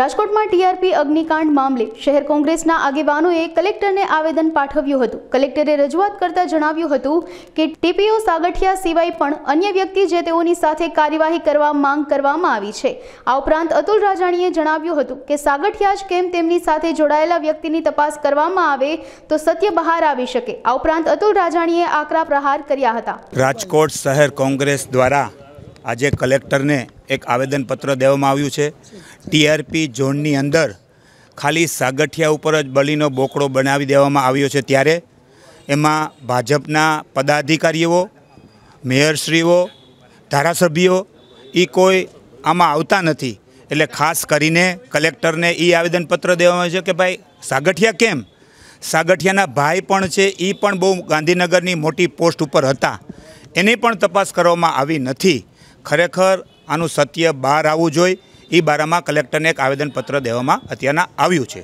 રાજકોટમાં ટીઆરપી અગ્નિકાંડ મામલે શહેર કોંગ્રેસના આગેવાનોએ કલેક્ટરને આવેદન પાઠવ્યું હતું કલેક્ટરે રજૂઆત કરતા જણાવ્યું હતું કે ટીપીઓ સાગઠિયા સિવાય પણ અન્ય વ્યક્તિ જે તેઓની સાથે કાર્યવાહી કરવા માંગ કરવામાં આવી છે આ ઉપરાંત અતુલ રાજાણીએ જણાવ્યું હતું કે સાગઠિયા જ કેમ તેમની સાથે જોડાયેલા વ્યક્તિની તપાસ કરવામાં આવે તો સત્ય બહાર આવી શકે આ ઉપરાંત અતુલ રાજાણીએ આકરા પ્રહાર કર્યા હતા રાજકોટ શહેર કોંગ્રેસ દ્વારા આજે કલેક્ટરને એક આવેદનપત્ર દેવામાં આવ્યું છે ટીઆરપી ઝોનની અંદર ખાલી સાગઠિયા ઉપર જ બલીનો બોકડો બનાવી દેવામાં આવ્યો છે ત્યારે એમાં ભાજપના પદાધિકારીઓ મેયરશ્રીઓ ધારાસભ્યો એ કોઈ આમાં આવતા નથી એટલે ખાસ કરીને કલેક્ટરને એ આવેદનપત્ર દેવામાં આવ્યું છે કે ભાઈ સાગઠિયા કેમ સાગઠિયાના ભાઈ પણ છે એ પણ બહુ ગાંધીનગરની મોટી પોસ્ટ ઉપર હતા એની પણ તપાસ કરવામાં આવી નથી ખરેખર આનું સત્ય બહાર આવવું જોઈએ એ બારામાં કલેક્ટરને એક આવેદનપત્ર દેવામાં અત્યારના આવ્યું છે